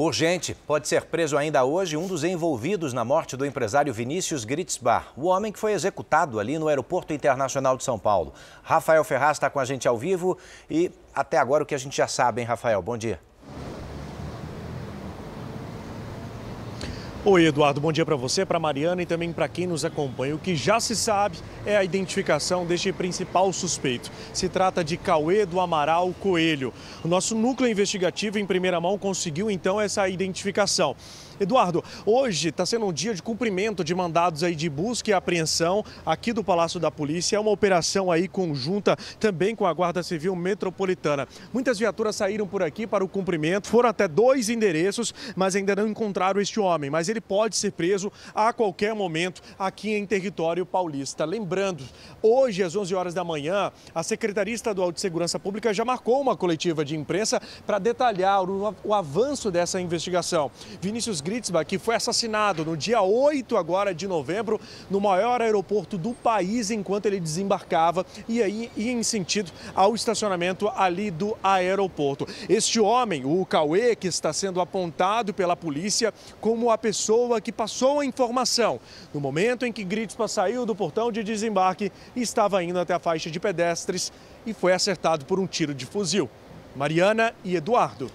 Urgente, pode ser preso ainda hoje um dos envolvidos na morte do empresário Vinícius Gritsbar, o homem que foi executado ali no Aeroporto Internacional de São Paulo. Rafael Ferraz está com a gente ao vivo e até agora o que a gente já sabe, hein, Rafael? Bom dia. Oi, Eduardo, bom dia para você, para Mariana e também para quem nos acompanha. O que já se sabe é a identificação deste principal suspeito. Se trata de Cauê do Amaral Coelho. O nosso núcleo investigativo, em primeira mão, conseguiu então essa identificação. Eduardo, hoje está sendo um dia de cumprimento de mandados aí de busca e apreensão aqui do Palácio da Polícia. É uma operação aí conjunta também com a Guarda Civil Metropolitana. Muitas viaturas saíram por aqui para o cumprimento, foram até dois endereços, mas ainda não encontraram este homem. Mas ele pode ser preso a qualquer momento aqui em território paulista. Lembrando, hoje às 11 horas da manhã, a Secretaria Estadual de Segurança Pública já marcou uma coletiva de imprensa para detalhar o, o, avanço dessa investigação. Vinícius Gritsba, que foi assassinado no dia 8 agora de novembro, no maior aeroporto do país enquanto ele desembarcava e aí ia em sentido ao estacionamento ali do aeroporto. Este homem, o Cauê, que está sendo apontado pela polícia como a pessoa pessoa que passou a informação no momento em que Gritspa saiu do portão de desembarque estava indo até a faixa de pedestres e foi acertado por um tiro de fuzil. Mariana e Eduardo